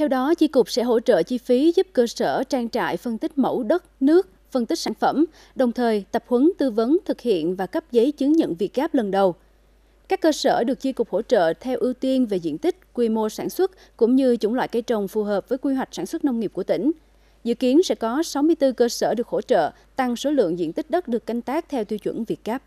Theo đó, chi cục sẽ hỗ trợ chi phí giúp cơ sở trang trại phân tích mẫu đất, nước, phân tích sản phẩm, đồng thời tập huấn tư vấn thực hiện và cấp giấy chứng nhận việt gáp lần đầu. Các cơ sở được chi cục hỗ trợ theo ưu tiên về diện tích, quy mô sản xuất cũng như chủng loại cây trồng phù hợp với quy hoạch sản xuất nông nghiệp của tỉnh. Dự kiến sẽ có 64 cơ sở được hỗ trợ, tăng số lượng diện tích đất được canh tác theo tiêu chuẩn Việt Gáp.